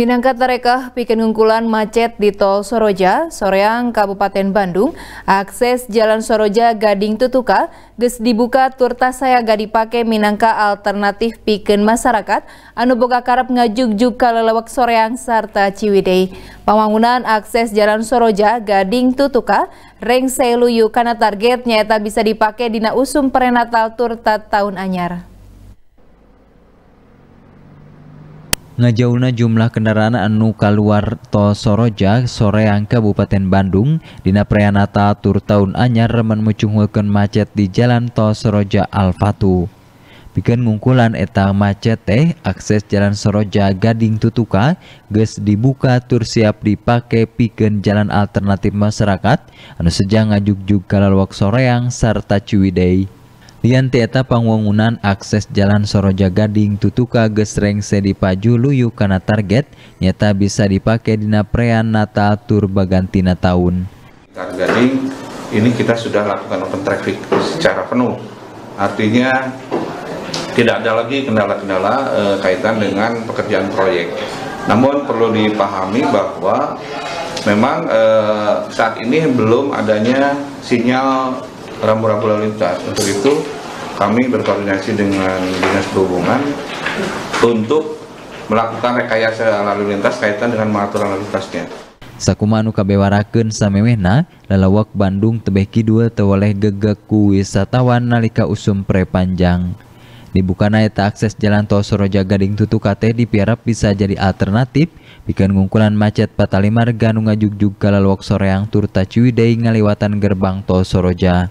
Minangkat tarekah bikin ngungkulan macet di tol Soroja, Soreang, Kabupaten Bandung. Akses Jalan Soroja Gading Tutuka ges dibuka turta saya gadi dipake minangka alternatif bikin masyarakat anu boga karap ngajuk juga lelewak Soreang serta Ciwidey. Pembangunan akses Jalan Soroja Gading Tutuka reng seluyu karena targetnya eta bisa dipakai dina usum perenatal turta tahun anyar. Ngajauna jumlah kendaraan anu keluar tol Soroja soreang Kabupaten Bandung Dina Preanata tur tahun anyar remen macet di jalan tol Soroja Alfatu. Bikin ngungkulan eta macet teh akses jalan Soroja Gading Tutuka ges dibuka tur siap dipake bikin jalan alternatif masyarakat anu sejang juga kalalwak soreang serta Ciwidey. Lian eta pangwangunan akses jalan Soroja Gading tutuka gesreng sedi paju luyu karena target nyata bisa dipakai dina prean Natal tur bagantina tahun. Gading ini kita sudah lakukan open traffic secara penuh. Artinya tidak ada lagi kendala-kendala e, kaitan dengan pekerjaan proyek. Namun perlu dipahami bahwa memang e, saat ini belum adanya sinyal rambu-rambu lalu lintas. Untuk itu kami berkoordinasi dengan dinas perhubungan untuk melakukan rekayasa lalu lintas kaitan dengan mengatur lalu lintasnya. Sakumanu kabewarakeun samemehna lalawak Bandung tebeh kidul teu oleh gegek ku wisatawan nalika usum prepanjang. Dibukana eta akses jalan tol Soroja Gading Tutuka teh dipiarap bisa jadi alternatif bikin ngungkulan macet patalimarga nu ngajugjug ka lalawak soreang Turta Ciwidey ngaliwatan gerbang tol Soroja.